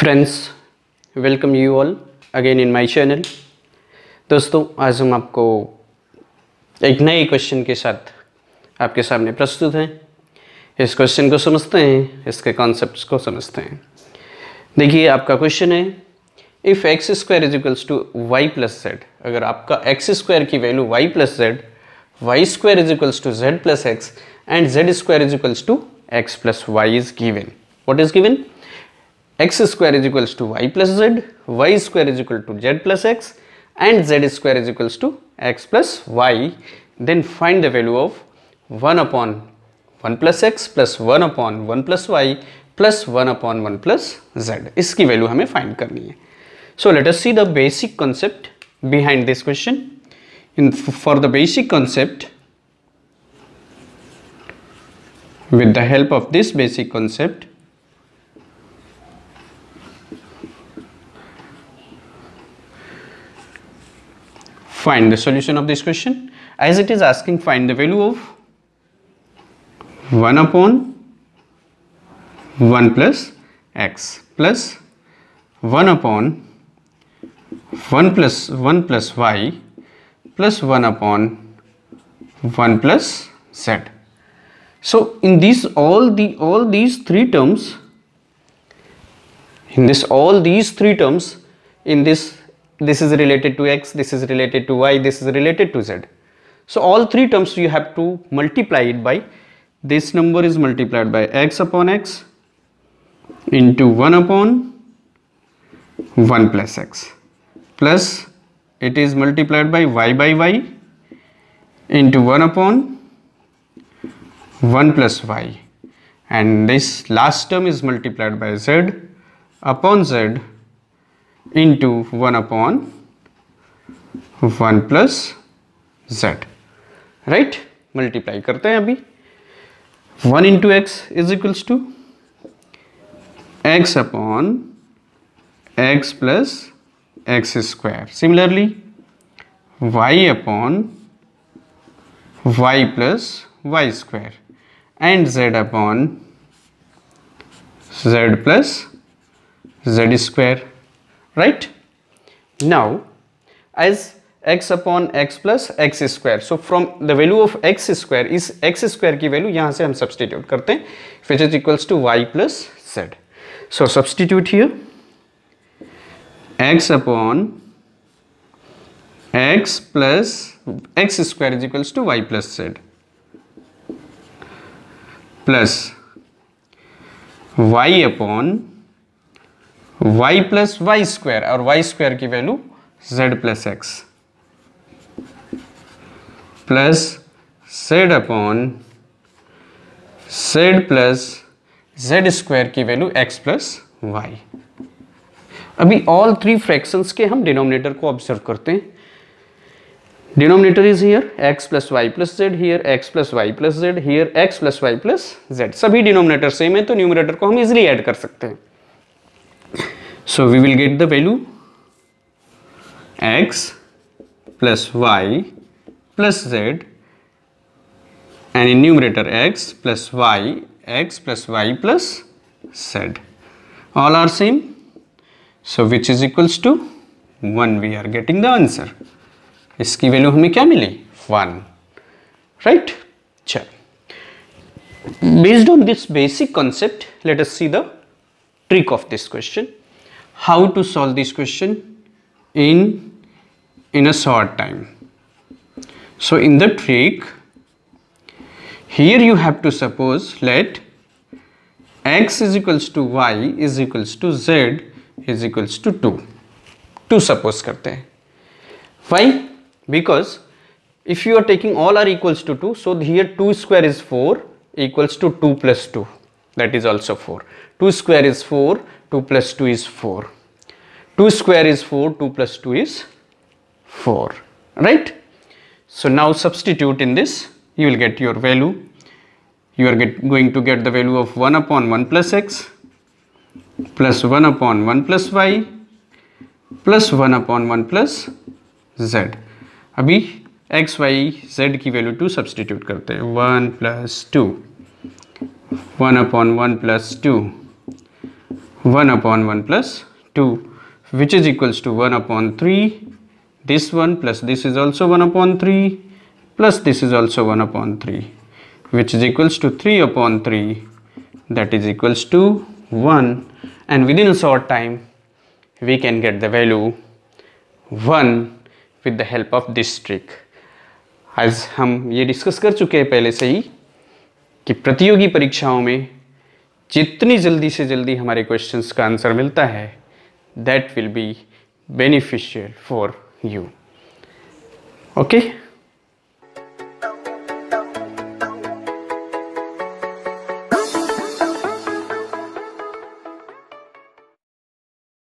Friends welcome you all again in my channel दोस्तों आज हम आपको एक नए क्वेश्चन के साथ आपके सामने प्रस्तुत हैं इस क्वेश्चन को समझते हैं इसके कॉन्सेप्ट्स को समझते हैं देखिए आपका क्वेश्चन है if x square is equals to y plus z अगर आपका एक्स स्क्वायर की value y plus z y square is equals to z plus x and z square is equals to x plus y is given what is given x square is equals to y plus z, y square is equal to z plus x and z square is equals to x plus y then find the value of 1 upon 1 plus x plus 1 upon 1 plus y plus 1 upon 1 plus z इसकी value हमें find करनी है So let us see the basic concept behind this question. In for the basic with the help of this basic concept find the solution of this question as it is asking find the value of 1 upon 1 plus x plus 1 upon 1 plus 1 plus y plus 1 upon 1 plus z. So in these all the all these three terms in this all these three terms in this this is related to x, this is related to y, this is related to z. So all three terms you have to multiply it by this number is multiplied by x upon x into 1 upon 1 plus x plus it is multiplied by y by y into 1 upon 1 plus y and this last term is multiplied by z upon z into one upon one plus z right multiply करते हैं अभी one into x is equals to x upon x plus x square similarly y upon y plus y square and z upon z plus z square right now as x upon x plus x square so from the value of x square is x square ki value yahan se hum substitute karte हैं which is equals to y plus z so substitute here x upon x plus x square is equals to y plus z plus y upon y plus y square और y square की value z plus x plus z upon z plus z square की value x plus y अभी all three fractions के हम denominator को observe करते हैं denominator is here x plus y plus z here x plus y plus z here x plus y plus z सभी denominator same है तो numerator को हम इजिली ऐड कर सकते हैं So we will get the value x plus y plus z and in numerator x plus y x plus y plus z all are same so which is equals to 1 we are getting the answer इसकी value, हमें क्या मिली 1 Right? चल Based on this basic concept, let us see the trick of this question how to solve this question in in a short time so in the trick here you have to suppose let x is equals to y is equals to z is equals to 2 To suppose karte why because if you are taking all are equals to 2 so here 2 square is 4 equals to 2 plus 2 that is also 4 2 square is 4 2 plus 2 is 4 2 square is 4 2 plus 2 is 4 right so now substitute in this you will get your value you are get, going to get the value of 1 upon 1 plus x plus 1 upon 1 plus y plus 1 upon 1 plus z अभी x, y, z की value to substitute करते हैं One plus One one one one One two one which is equals to 1 upon 3 this one plus this is also 1 upon 3 plus this is also 1 upon 3 which is equals to 3 upon 3 that is equals to 1 and within a short time we can get the value 1 with the help of this trick as hum ye discuss kar chuke hai pehle se hi ki pratiyogi parikshaon mein jitni jaldi se jaldi hamare questions ka answer milta hai that will be beneficial for you okay